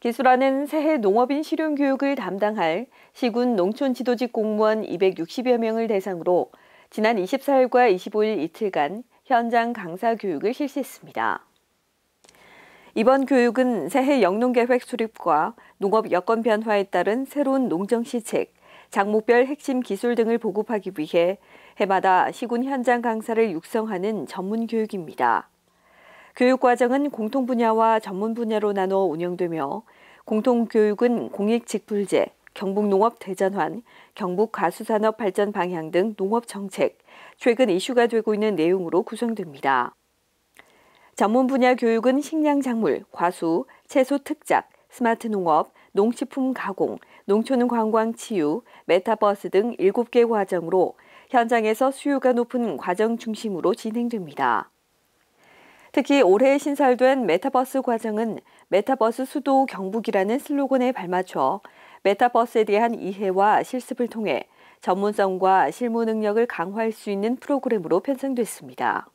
기술안은 새해 농업인 실용 교육을 담당할 시군 농촌 지도직 공무원 260여 명을 대상으로 지난 24일과 25일 이틀간 현장 강사 교육을 실시했습니다. 이번 교육은 새해 영농계획 수립과 농업 여건 변화에 따른 새로운 농정 시책, 장목별 핵심 기술 등을 보급하기 위해 해마다 시군 현장 강사를 육성하는 전문 교육입니다. 교육과정은 공통 분야와 전문 분야로 나누어 운영되며 공통교육은 공익직불제, 경북농업 대전환, 경북 가수산업 발전 방향 등 농업 정책, 최근 이슈가 되고 있는 내용으로 구성됩니다. 전문 분야 교육은 식량작물, 과수, 채소 특작, 스마트 농업, 농식품 가공, 농촌 관광 치유, 메타버스 등 7개 과정으로 현장에서 수요가 높은 과정 중심으로 진행됩니다. 특히 올해 신설된 메타버스 과정은 메타버스 수도 경북이라는 슬로건에 발맞춰 메타버스에 대한 이해와 실습을 통해 전문성과 실무 능력을 강화할 수 있는 프로그램으로 편성됐습니다.